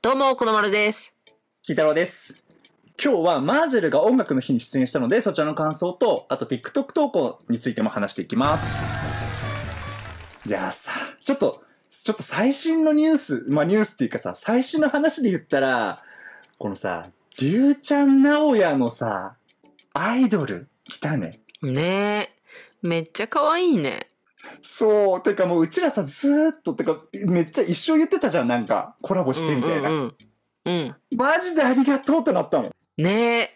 どうも、このまるです。キータロです。今日はマーゼルが音楽の日に出演したので、そちらの感想と、あと TikTok 投稿についても話していきます。いやーさ、ちょっと、ちょっと最新のニュース、まあニュースっていうかさ、最新の話で言ったら、このさ、りゅうちゃんなおやのさ、アイドル、来たね。ねえ。めっちゃ可愛いね。そう。てかもううちらさ、ずーっと、てかめっちゃ一生言ってたじゃん、なんか、コラボしてみたいな。うん、うん、マジでありがとうってなったもん。ねえ。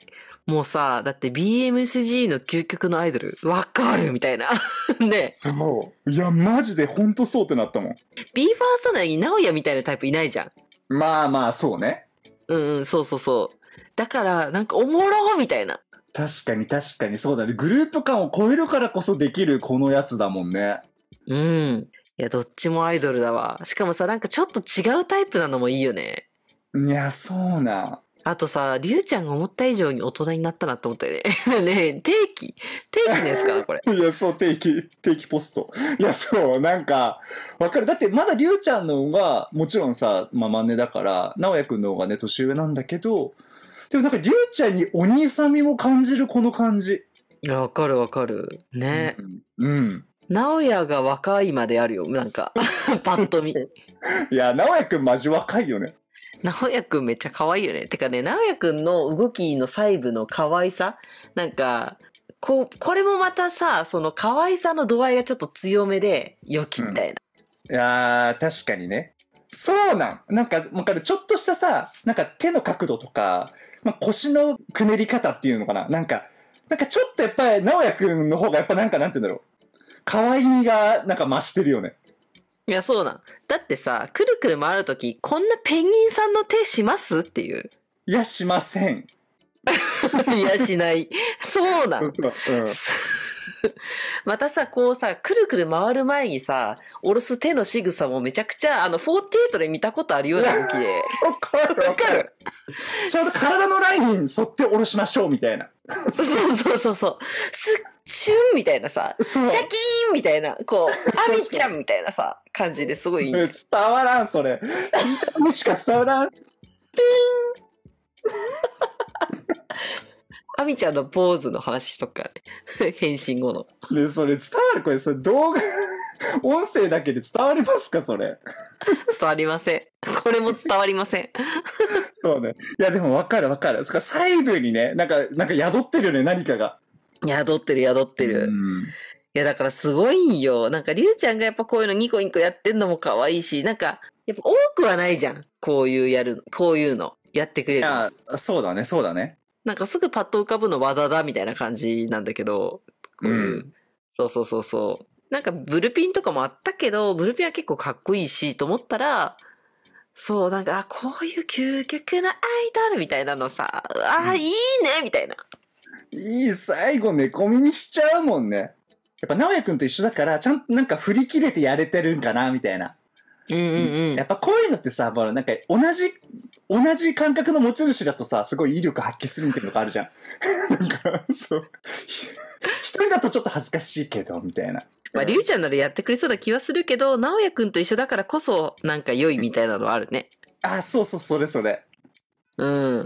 もうさ、だって BMSG の究極のアイドル、わかるみたいな。ね。そう。いや、マジでほんとそうってなったもん。BE:FIRST なのに、直哉みたいなタイプいないじゃん。まあまあ、そうね。うんうん、そうそうそう。だから、なんか、おもろみたいな。確かに確かにそうだね。グループ感を超えるからこそできるこのやつだもんね。うん。いや、どっちもアイドルだわ。しかもさ、なんかちょっと違うタイプなのもいいよね。いや、そうな。あとさ、りゅうちゃんが思った以上に大人になったなって思ったよね。ね定期定期のやつかなこれ。いや、そう、定期、定期ポスト。いや、そう、なんか、わかる。だってまだりゅうちゃんの方が、もちろんさ、まあ、真似だから、直哉くんの方がね、年上なんだけど、でもなんか、りゅうちゃんにお兄さみも感じるこの感じ。いや、わかるわかる。ね。うん。うん直哉が若いまであるよ、なんか。パッと見。いや、直哉くんマジ若いよね。直哉くんめっちゃ可愛いよね。てかね、直哉くんの動きの細部の可愛さなんか、こう、これもまたさ、その可愛さの度合いがちょっと強めで、良きみたいな。うん、いや確かにね。そうなん。なんか、わかる。ちょっとしたさ、なんか手の角度とか、まあ、腰のくねり方っていうのかな。なんか、なんかちょっとやっぱり、直也くんの方がやっぱなんかなんて言うんだろう。可愛みがなんか増してるよね。いや、そうなん。だってさ、くるくる回るとき、こんなペンギンさんの手しますっていう。いや、しません。いや、しない。そうなん。そうそう、うん またさ、こうさ、くるくる回る前にさ、下ろす手の仕草もめちゃくちゃ、あの、48で見たことあるような動きで。わかるわかる。ちょうど体のラインに沿って下ろしましょうみたいな。そうそうそうそう。すっチュンみたいなさ、シャキーンみたいな、こう、アミちゃんみたいなさ、感じですごいいい、ね、伝わらん、それ。見いたしか伝わらん。ピーンアミちゃんのポーズの話しとくからね。返信後の。で、それ伝わるこれ、それ動画、音声だけで伝わりますかそれ。伝わりません。これも伝わりません。そうね。いや、でもわかるわかる。そか細部にね、なんか、なんか宿ってるよね、何かが。宿ってる宿ってる。いや、だからすごいんよ。なんか、りゅうちゃんがやっぱこういうのニコニコやってんのも可愛いし、なんか、やっぱ多くはないじゃん。こういうやる、こういうの。やってくれる。いや、そうだね、そうだね。なんかすぐパッと浮かぶの和田だみたいな感じなんだけど、こういう、ん、そうそうそうそう。なんかブルピンとかもあったけど、ブルピンは結構かっこいいしと思ったら、そう、なんか、あ、こういう究極なアイドルみたいなのさ、あ、いいねみたいな。いい、最後猫耳しちゃうもんね。やっぱ直哉くんと一緒だから、ちゃんとなんか振り切れてやれてるんかな、みたいな。うんうんうん。やっぱこういうのってさ、もうなんか同じ同じ感覚の持ち主だとさ、すごい威力発揮するみたいなのがあるじゃん。なんか、そう。一人だとちょっと恥ずかしいけど、みたいな。まあ、りゅうちゃんならやってくれそうな気はするけど、直也くんと一緒だからこそ、なんか良いみたいなのあるね。あ、そうそう、それそれ。うん。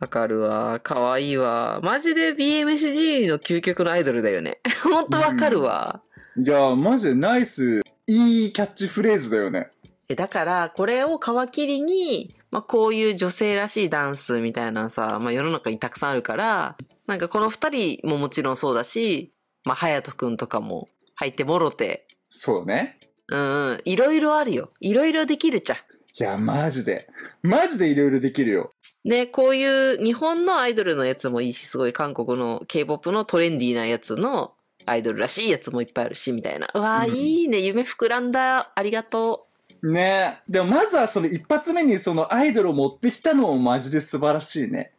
わかるわ。かわいいわ。マジで BMSG の究極のアイドルだよね。ほんとわかるわ。うん、いや、マジでナイス。いいキャッチフレーズだよね。だから、これを皮切りに、まあ、こういう女性らしいダンスみたいなさ、まあ、世の中にたくさんあるから、なんかこの二人ももちろんそうだし、まあ、隼人くんとかも入ってもろて。そうね。うん、いろいろあるよ。いろいろできるじゃん。いや、マジで。マジでいろいろできるよ。ね、こういう日本のアイドルのやつもいいし、すごい韓国の K-POP のトレンディーなやつのアイドルらしいやつもいっぱいあるし、みたいな。うわー、うん、いいね。夢膨らんだ。ありがとう。ねでもまずはその一発目にそのアイドルを持ってきたのもマジで素晴らしいね。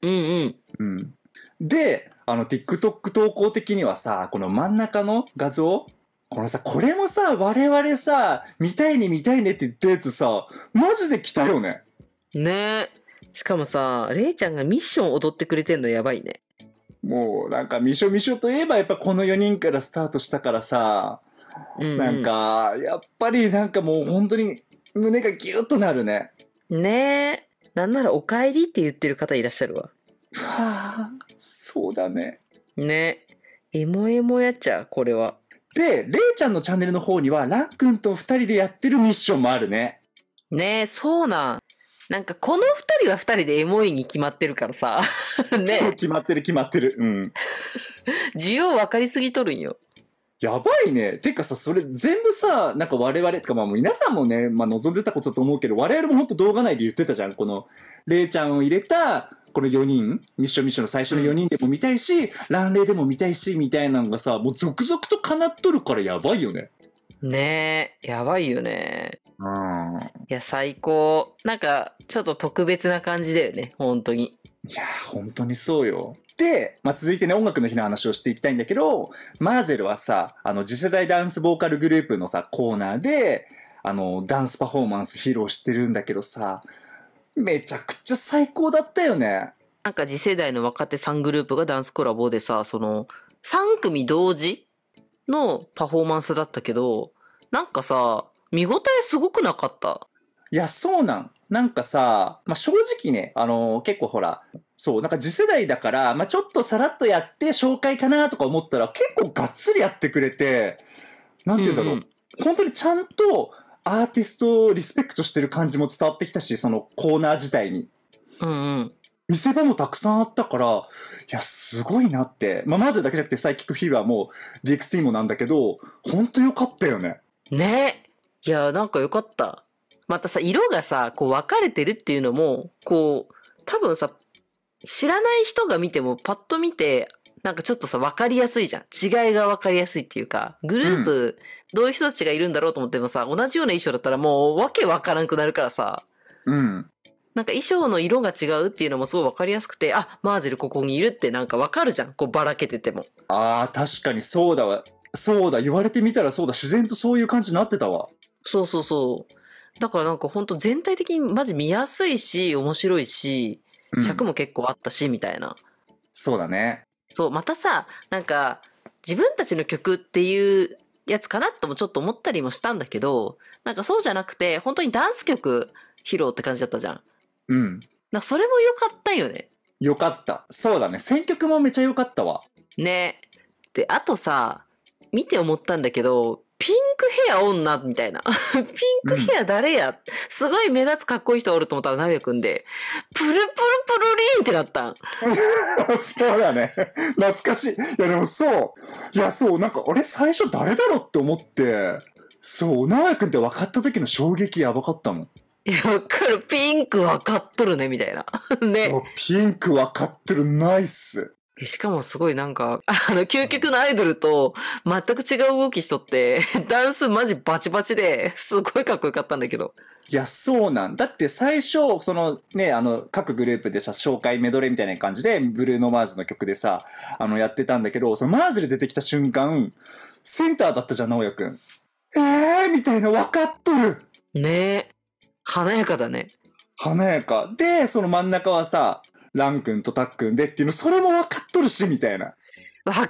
うんうん。うん。で、あの TikTok 投稿的にはさ、この真ん中の画像このさ、これもさ、我々さ、見たいね見たいねって言ったやつさ、マジで来たよね。ねえ。しかもさ、れいちゃんがミッション踊ってくれてんのやばいね。もうなんかみしょみしょといえばやっぱこの4人からスタートしたからさ、なんか、やっぱりなんかもう本当に胸がギュッとなるね。ねえ。なんならおかえりって言ってる方いらっしゃるわ。はあ、そうだね。ね。エモエモやっちゃう、これは。で、れいちゃんのチャンネルの方には、らんくんと二人でやってるミッションもあるね。ねえ、そうなん。なんかこの二人は二人でエモいに決まってるからさ。ね。決まってる決まってる。うん。需要分かりすぎとるんよ。やばいね。てかさ、それ全部さ、なんか我々、とかまあも皆さんもね、まあ望んでたことだと思うけど、我々も本当動画内で言ってたじゃん。この、れいちゃんを入れた、この4人、ミッションミッションの最初の4人でも見たいし、ランレイでも見たいし、みたいなのがさ、もう続々と叶っとるからやばいよね。ねえ、やばいよね。うん。いや、最高。なんか、ちょっと特別な感じだよね、本当に。いや、本当にそうよ。で、まあ、続いてね、音楽の日の話をしていきたいんだけど、マーゼルはさ、あの、次世代ダンスボーカルグループのさ、コーナーで、あの、ダンスパフォーマンス披露してるんだけどさ、めちゃくちゃ最高だったよね。なんか次世代の若手3グループがダンスコラボでさ、その、3組同時のパフォーマンスだったけど、なんかさ、見応えすごくなかった。いや、そうなん。なんかさ、まあ、正直ね、あのー、結構ほら、そう、なんか次世代だから、まあ、ちょっとさらっとやって紹介かなとか思ったら、結構がっつりやってくれて、なんて言うんだろう。うんうん、本当にちゃんとアーティストをリスペクトしてる感じも伝わってきたし、そのコーナー自体に。うんうん。見せ場もたくさんあったから、いや、すごいなって。まあ、まずだけじゃなくて、サイキックフィーバーも DXT もなんだけど、本当良よかったよね。ねいや、なんか良かった。またさ、色がさ、こう分かれてるっていうのも、こう、多分さ、知らない人が見てもパッと見て、なんかちょっとさ、分かりやすいじゃん。違いが分かりやすいっていうか、グループ、どういう人たちがいるんだろうと思ってもさ、同じような衣装だったらもうわけわからんくなるからさ。うん。なんか衣装の色が違うっていうのもすごいわかりやすくて、あ、マーゼルここにいるってなんかわかるじゃん。こうばらけてても。ああ、確かにそうだわ。そうだ、言われてみたらそうだ。自然とそういう感じになってたわ。そうそうそう。だからなんか本当全体的にマジ見やすいし、面白いし、尺も結構あったし、みたいな。そうだね。そう、またさ、なんか、自分たちの曲っていうやつかなともちょっと思ったりもしたんだけど、なんかそうじゃなくて、本当にダンス曲披露って感じだったじゃん。うん。なんかそれも良かったよね。良かった。そうだね。選曲もめちゃ良かったわ。ね。で、あとさ、見て思ったんだけど、ピンクヘア女みたいな。ピンクヘア誰や、うん、すごい目立つかっこいい人おると思ったら、ナビア君で、プルプルプルリンってなったん。そうだね。懐かしい。いや、でもそう。いや、そう、なんか、俺最初誰だろうって思って、そう、ナビア君って分かった時の衝撃やばかったもん。いや、わかる。ピンク分かっとるね、みたいな。ね。ピンク分かっとる、ナイス。しかもすごいなんか、あの、究極のアイドルと全く違う動きしとって、ダンスマジバチバチで、すごいかっこよかったんだけど。いや、そうなん。だって最初、そのね、あの、各グループでさ、紹介メドレーみたいな感じで、ブルーノ・マーズの曲でさ、あの、やってたんだけど、そのマーズで出てきた瞬間、センターだったじゃん、直也くん。ええー、みたいな、分かっとるねえ。華やかだね。華やか。で、その真ん中はさ、ラン君とタックンでっていうの、それも分かっとるし、みたいな。わかる。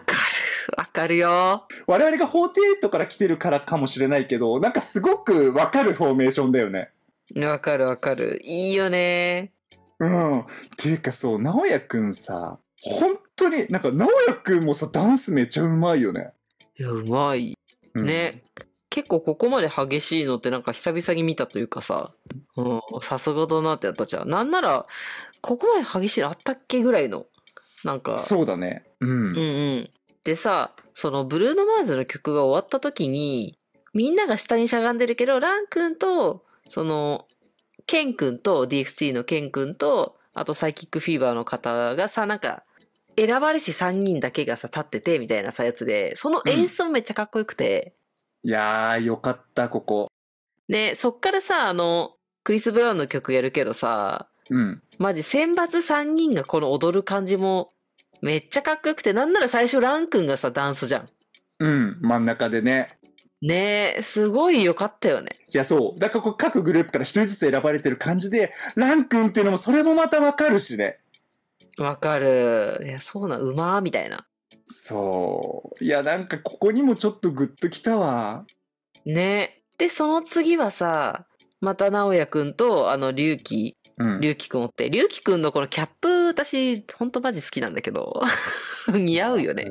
わかるよ。我々が48から来てるからかもしれないけど、なんかすごくわかるフォーメーションだよね。わかるわかる。いいよね。うん。っていうかそう、直哉くんさ、本当に、なんか直哉くんもさ、ダンスめちゃうまいよね。いや、うまい。うん、ね。結構ここまで激しいのってなんか久々に見たというかさ、うん、さすがだなってやったじゃん。なんなら、ここまで激しいあったっけぐらいの、なんか。そうだね。うん。うんうん。でさ、そのブルーノ・マーズの曲が終わった時に、みんなが下にしゃがんでるけど、ラン君と、その、ケン君と、DXT のケン君と、あとサイキックフィーバーの方がさ、なんか、選ばれし3人だけがさ、立ってて、みたいなさ、やつで、その演出もめっちゃかっこよくて。うん、いやー、よかった、ここ。で、そっからさ、あの、クリス・ブラウンの曲やるけどさ、マジ、選抜3人がこの踊る感じも、めっちゃかっこよくて、なんなら最初ラン君がさ、ダンスじゃん。うん、真ん中でね。ねえ、すごい良かったよね。いや、そう。だから各グループから一人ずつ選ばれてる感じで、ラン君っていうのもそれもまたわかるしね。わかる。いや、そうな、うまーみたいな。そう。いや、なんかここにもちょっとグッときたわ。ね。で、その次はさ、また直也くんと、あの、隆起り樹うくんおって、龍樹くんのこのキャップ、私、ほんとマジ好きなんだけど、似合うよね。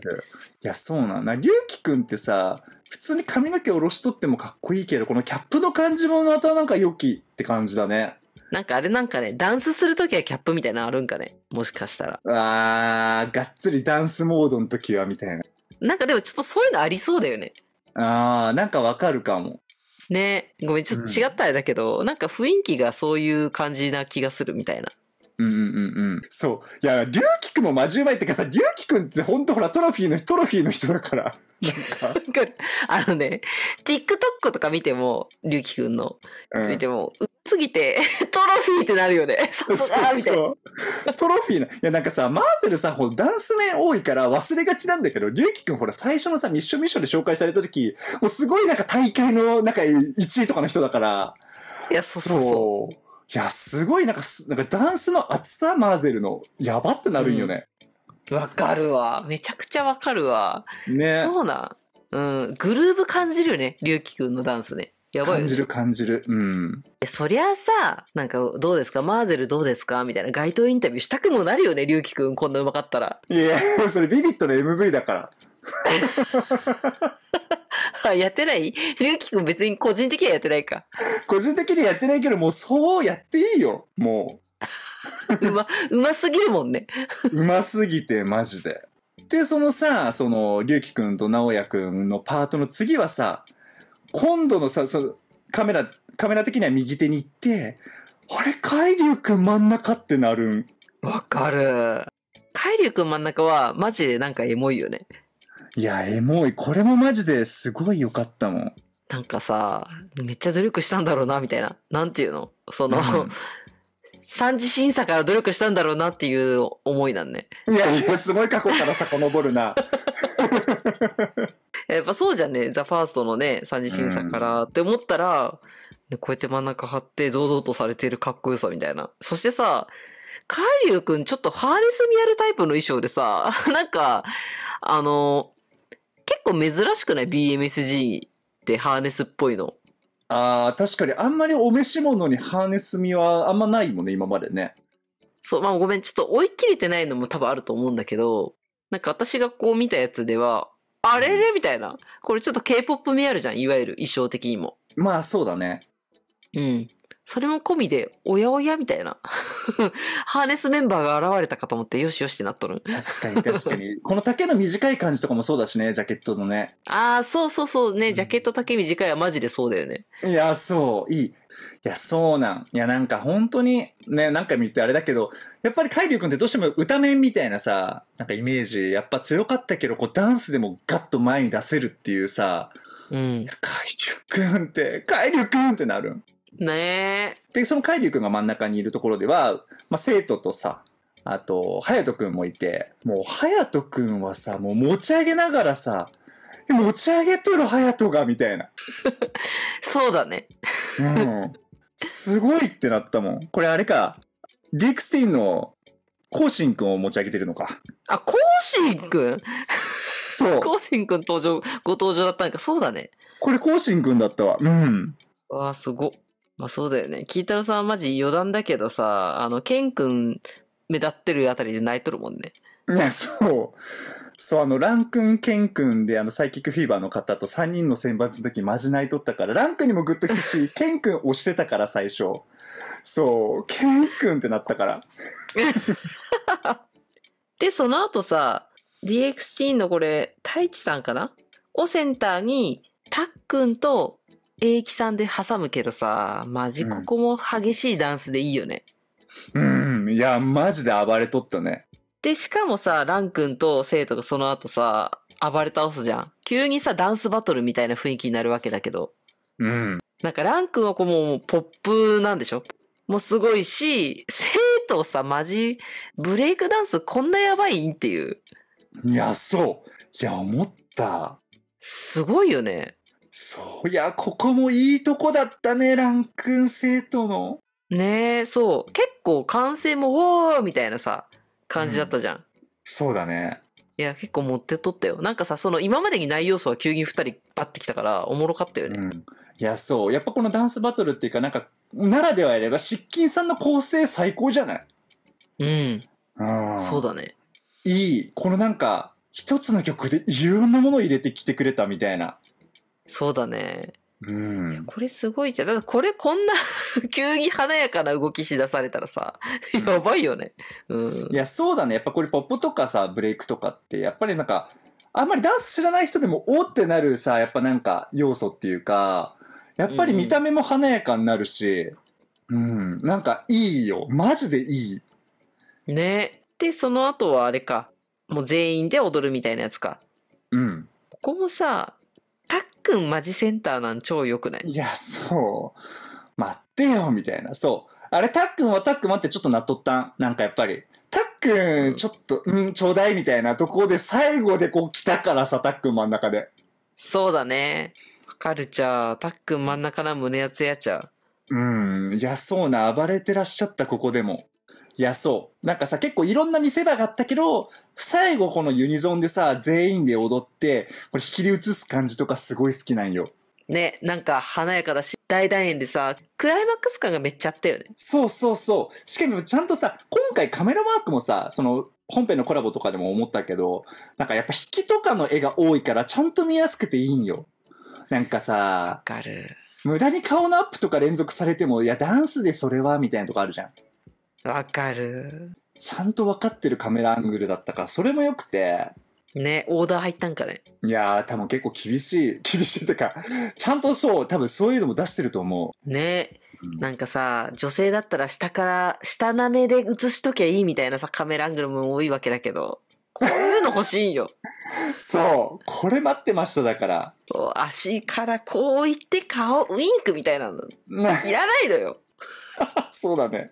いや、そうなんだ。り樹くんってさ、普通に髪の毛下ろしとってもかっこいいけど、このキャップの感じもまたなんか良きって感じだね。なんかあれなんかね、ダンスするときはキャップみたいなのあるんかね。もしかしたら。あー、がっつりダンスモードの時はみたいな。なんかでもちょっとそういうのありそうだよね。あー、なんかわかるかも。ねごめん、ちょっと違ったあれだけど、うん、なんか雰囲気がそういう感じな気がするみたいな。うんうんうんうん。そう。いや、龍樹くんもマジうまいってかさ、龍樹くんって本当ほらトロフィーの、トロフィーの人だから。なんか。あのね、TikTok とか見ても、龍樹くんの、見ても、うん、すぎて、トロフィーってなるよね。そうそうみたトロフィーな。いや、なんかさ、マーゼルさ、ん、ほダンス面多いから忘れがちなんだけど、龍樹くんほら、最初のさ、ミッションミッションで紹介された時、もうすごいなんか大会の、なんか1位とかの人だから。いや、そうそうそう。そういや、すごい、なんか、なんかダンスの厚さ、マーゼルの、やばってなるんよね。わ、うん、かるわ。めちゃくちゃわかるわ。ね。そうなん。うん。グルーブ感じるよね、龍樹くんのダンスね。やばい。感じる感じる。うん。そりゃさ、なんか、どうですかマーゼルどうですかみたいな街頭インタビューしたくもなるよね、龍樹くん、こんな上手かったら。いや、それビビットの MV だから。あやってない龍樹くん別に個人的にはやってないか。個人的にはやってないけど、もうそうやっていいよ。もうま、うますぎるもんね。う、ますぎて、マジで。で、そのさ、その、龍樹くんと直也くんのパートの次はさ、今度のさ、そのカメラ、カメラ的には右手に行って、あれ、海龍くん真ん中ってなるん。わかる。海竜くん真ん中はマジでなんかエモいよね。いや、エモい。これもマジですごい良かったもん。なんかさ、めっちゃ努力したんだろうな、みたいな。なんていうのその、うん、三次審査から努力したんだろうなっていう思いなんね。いやいや、すごい過去から遡るな。やっぱそうじゃんね、ザ・ファーストのね、三次審査から、うん、って思ったら、こうやって真ん中張って堂々とされているかっこよさみたいな。そしてさ、カイリュウくんちょっとハーネス見やるタイプの衣装でさ、なんか、あの、構珍しくない ?BMSG ってハーネスっぽいの。ああ、確かにあんまりお召し物にハーネス味はあんまないもんね、今までね。そう、まあごめん、ちょっと追い切れてないのも多分あると思うんだけど、なんか私がこう見たやつでは、あれれみたいな。これちょっと K-POP 味あるじゃん、いわゆる衣装的にも。まあそうだね。うん。それも込みで、おやおやみたいな。ハーネスメンバーが現れたかと思って、よしよしってなっとる。確かに確かに。この丈の短い感じとかもそうだしね、ジャケットのね。ああ、そうそうそうね、ジャケット丈短いはマジでそうだよね。いや、そう、いい。いや、そうなん。いや、なんか本当に、ね、何回も言ってあれだけど、やっぱり海流君ってどうしても歌面みたいなさ、なんかイメージ、やっぱ強かったけど、こうダンスでもガッと前に出せるっていうさ、うん。海流君って、海流君ってなる。ねで、その海竜くんが真ん中にいるところでは、まあ、生徒とさ、あと、隼人くんもいて、もう隼人くんはさ、もう持ち上げながらさ、持ち上げとる隼人が、みたいな。そうだね。うん。すごいってなったもん。これあれか、リークスティンのコーシンくんを持ち上げてるのか。あ、コーシンくんそう。コーシンくん登場、ご登場だったんか。そうだね。これコーシンくんだったわ。うん。わあ、すご。まあそうだよね。キータロさんはマジ余談だけどさ、あの、ケン君目立ってるあたりで泣いとるもんね。いや、そう。そう、あの、ラン君、ケン君で、あの、サイキックフィーバーの方と3人の選抜の時、マジ泣いとったから、ラン君にもグッと来るし、ケン君押してたから、最初。そう、ケン君ってなったから。で、その後さ、d x c のこれ、太一さんかなをセンターに、タックンと英気さんで挟むけどさ、マジここも激しいダンスでいいよね。うん、うん、いや、マジで暴れとったね。で、しかもさ、ラン君と生徒がその後さ、暴れ倒すじゃん。急にさ、ダンスバトルみたいな雰囲気になるわけだけど。うん。なんかラン君はこうもうポップなんでしょもうすごいし、生徒さ、マジ、ブレイクダンスこんなやばいんっていう。いや、そう。いや、思った。すごいよね。そう。いや、ここもいいとこだったね、ランクン生徒の。ねえ、そう。結構完成も、おーみたいなさ、感じだったじゃん。うん、そうだね。いや、結構持ってとったよ。なんかさ、その今までにない要素は急に2人バッてきたから、おもろかったよね。うん、いや、そう。やっぱこのダンスバトルっていうか、なんか、ならではやれば、失禁さんの構成最高じゃないうん。うん。そうだね。いい。このなんか、一つの曲でいろんなものを入れてきてくれたみたいな。そうだね。うん、これすごいじゃん。これこんな 急に華やかな動きしだされたらさ、やばいよね。うん。いや、そうだね。やっぱこれポップとかさ、ブレイクとかって、やっぱりなんか、あんまりダンス知らない人でも、おってなるさ、やっぱなんか要素っていうか、やっぱり見た目も華やかになるし、うん、うん、なんかいいよ。マジでいい。ね。で、その後はあれか。もう全員で踊るみたいなやつか。うん。ここもさ、くんマジセンターなん超良くないいや、そう。待ってよ、みたいな。そう。あれ、たっくんはたっくん待って、ちょっとなっとったん。なんかやっぱり。たっくん、ちょっと、うん、ちょうだいみたいなとこで最後でこう来たからさ、たっくん真ん中で。そうだね。わかるちゃう。たっくん真ん中な胸やつやちゃう。うん。いや、そうな。暴れてらっしゃった、ここでも。いや、そう。なんかさ、結構いろんな見せ場があったけど、最後このユニゾンでさ、全員で踊って、これ引きで映す感じとかすごい好きなんよ。ね、なんか華やかだし、大団円でさ、クライマックス感がめっちゃあったよね。そうそうそう。しかもちゃんとさ、今回カメラワークもさ、その、本編のコラボとかでも思ったけど、なんかやっぱ引きとかの絵が多いから、ちゃんと見やすくていいんよ。なんかさ、わかる。無駄に顔のアップとか連続されても、いや、ダンスでそれは、みたいなとこあるじゃん。わかる。ちゃんと分かってるカメラアングルだったから、それもよくて。ね、オーダー入ったんかね。いやー、多分結構厳しい、厳しいってか、ちゃんとそう、多分そういうのも出してると思う。ね。なんかさ、女性だったら下から、下なめで写しときゃいいみたいなさ、カメラアングルも多いわけだけど、こういうの欲しいよ。そう、これ待ってましただから。そう、足からこういって顔ウインクみたいなの。いらないのよ。そうだね。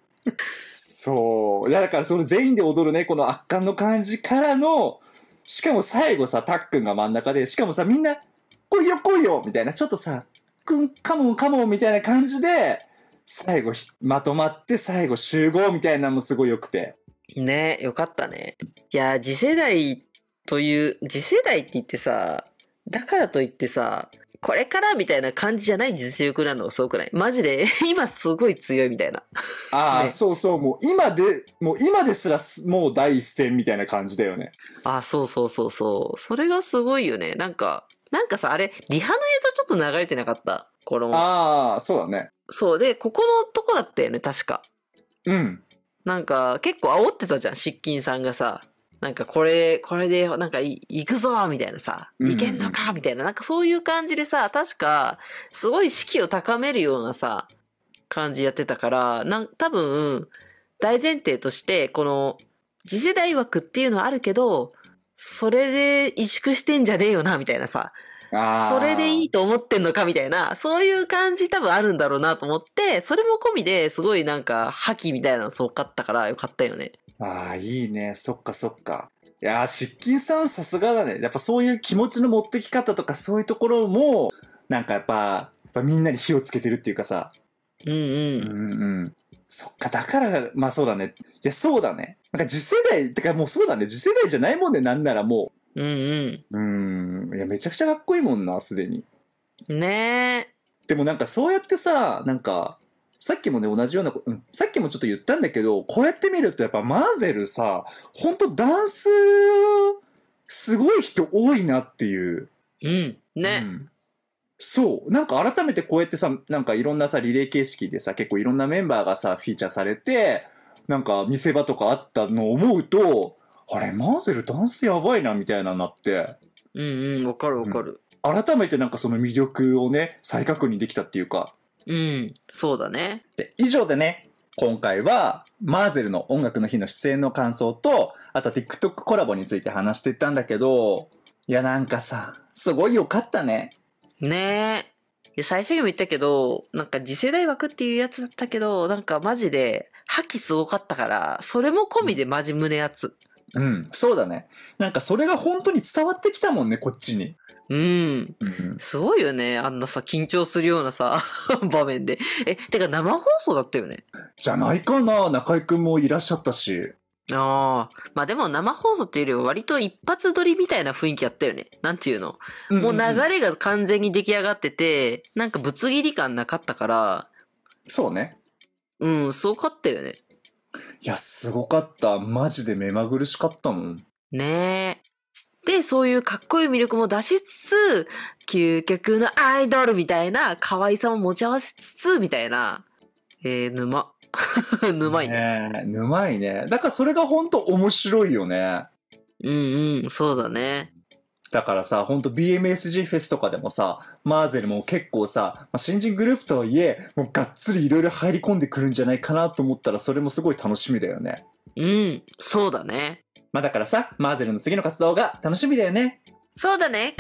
そう。だからその全員で踊るね、この圧巻の感じからの、しかも最後さ、たっくんが真ん中で、しかもさ、みんな、来いよ来いよみたいな、ちょっとさ、くん、カモンカモンみたいな感じで、最後まとまって最後集合みたいなのもすごい良くて。ねよかったね。いや、次世代という、次世代って言ってさ、だからといってさ、これからみたいな感じじゃない実力なのがすごくないマジで、今すごい強いみたいな。ああ、ね、そうそう、もう今で、もう今ですらもう第一線みたいな感じだよね。ああ、そうそうそうそう。それがすごいよね。なんか、なんかさ、あれ、リハの映像ちょっと流れてなかったこの。ああ、そうだね。そう。で、ここのとこだったよね、確か。うん。なんか、結構煽ってたじゃん、失禁さんがさ。なんかこれ、これで、なんか行くぞみたいなさ、行けんのかみたいな、なんかそういう感じでさ、確か、すごい士気を高めるようなさ、感じやってたから、なん、多分、大前提として、この、次世代枠っていうのはあるけど、それで萎縮してんじゃねえよな、みたいなさ、それでいいと思ってんのかみたいな、そういう感じ多分あるんだろうなと思って、それも込みですごいなんか、覇気みたいなのすごかったからよかったよね。ああ、いいね。そっかそっか。いや失禁さんさすがだね。やっぱそういう気持ちの持ってき方とかそういうところも、なんかやっぱ、やっぱみんなに火をつけてるっていうかさ。うんうん。うんうん。そっか、だから、まあそうだね。いや、そうだね。なんか次世代、てかもうそうだね。次世代じゃないもんね、なんならもう。うんうん。うん。いや、めちゃくちゃかっこいいもんな、すでに。ねえ。でもなんかそうやってさ、なんか、さっきもね、同じようなうん、さっきもちょっと言ったんだけど、こうやって見るとやっぱマーゼルさ、ほんとダンス、すごい人多いなっていう。うん。ね。うん、そう。なんか改めてこうやってさ、なんかいろんなさ、リレー形式でさ、結構いろんなメンバーがさ、フィーチャーされて、なんか見せ場とかあったのを思うと、あれ、マーゼルダンスやばいな、みたいななって。うんうん、わかるわかる、うん、改めてなんかその魅力をね、再確認できたっていうか。うん、そうだね。で、以上でね、今回は、マーゼルの音楽の日の出演の感想と、あと TikTok コラボについて話していったんだけど、いやなんかさ、すごい良かったね。ねえ。最初にも言ったけど、なんか次世代枠っていうやつだったけど、なんかマジで、覇気すごかったから、それも込みでマジ胸熱。うん、そうだね。なんかそれが本当に伝わってきたもんね、こっちに。うん。すごいよね。あんなさ、緊張するようなさ、場面で。え、てか生放送だったよね。じゃないかな。中居くんもいらっしゃったし。ああ。まあでも生放送っていうよりは割と一発撮りみたいな雰囲気やったよね。なんていうの。もう流れが完全に出来上がってて、なんかぶつ切り感なかったから。そうね。うん、すごかったよね。いや、すごかった。マジで目まぐるしかったもん。ねえ。で、そういうかっこいい魅力も出しつつ、究極のアイドルみたいな可愛さも持ち合わせつつ、みたいな。えー、沼。沼いねね。沼いね。だからそれが本当面白いよね。うんうん、そうだね。だからさ、ほんと BMSG フェスとかでもさ、マーゼルも結構さ、まあ、新人グループとはいえ、もうがっつりいろいろ入り込んでくるんじゃないかなと思ったら、それもすごい楽しみだよね。うん、そうだね。まあだからさ、マーゼルの次の活動が楽しみだよね。そうだね。